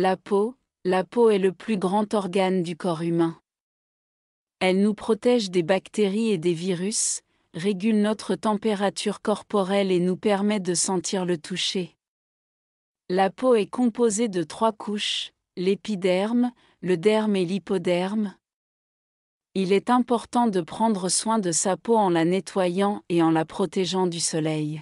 La peau, la peau est le plus grand organe du corps humain. Elle nous protège des bactéries et des virus, régule notre température corporelle et nous permet de sentir le toucher. La peau est composée de trois couches, l'épiderme, le derme et l'hypoderme. Il est important de prendre soin de sa peau en la nettoyant et en la protégeant du soleil.